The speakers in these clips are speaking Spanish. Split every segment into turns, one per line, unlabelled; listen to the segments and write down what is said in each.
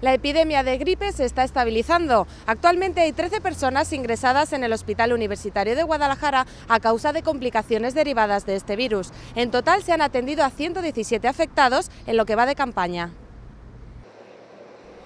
La epidemia de gripe se está estabilizando. Actualmente hay 13 personas ingresadas en el Hospital Universitario de Guadalajara a causa de complicaciones derivadas de este virus. En total se han atendido a 117 afectados en lo que va de campaña.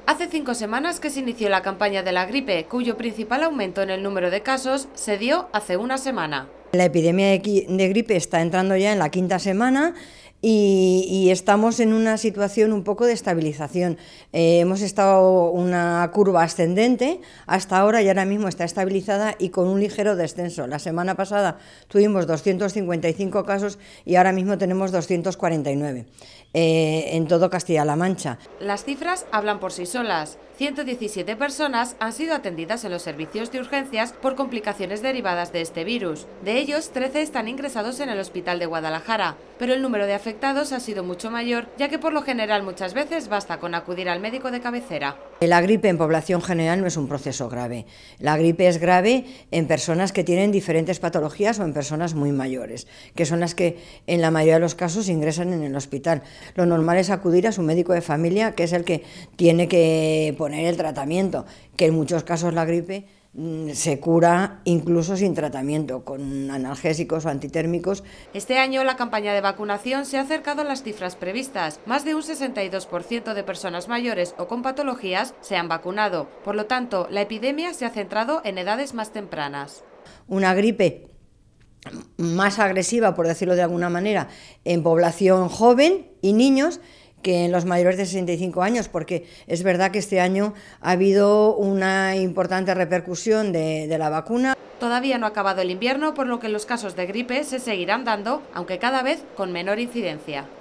Hace cinco semanas que se inició la campaña de la gripe, cuyo principal aumento en el número de casos se dio hace una semana.
La epidemia de gripe está entrando ya en la quinta semana y, estamos en una situación un poco de estabilización. Eh, hemos estado una curva ascendente hasta ahora y ahora mismo está estabilizada y con un ligero descenso. La semana pasada tuvimos 255 casos y ahora mismo tenemos 249 eh, en todo Castilla-La Mancha.
Las cifras hablan por sí solas. 117 personas han sido atendidas en los servicios de urgencias por complicaciones derivadas de este virus ellos, 13 están ingresados en el hospital de Guadalajara, pero el número de afectados ha sido mucho mayor, ya que por lo general muchas veces basta con acudir al médico de cabecera.
La gripe en población general no es un proceso grave. La gripe es grave en personas que tienen diferentes patologías o en personas muy mayores, que son las que en la mayoría de los casos ingresan en el hospital. Lo normal es acudir a su médico de familia, que es el que tiene que poner el tratamiento, que en muchos casos la gripe Mm, se cura incluso sin tratamiento, con analgésicos o antitérmicos.
Este año la campaña de vacunación se ha acercado a las cifras previstas. Más de un 62% de personas mayores o con patologías se han vacunado. Por lo tanto, la epidemia se ha centrado en edades más
tempranas. Una gripe más agresiva, por decirlo de alguna manera, en población joven y niños que en los mayores de 65 años, porque es verdad que este año ha habido una importante repercusión de, de la vacuna.
Todavía no ha acabado el invierno, por lo que los casos de gripe se seguirán dando, aunque cada vez con menor incidencia.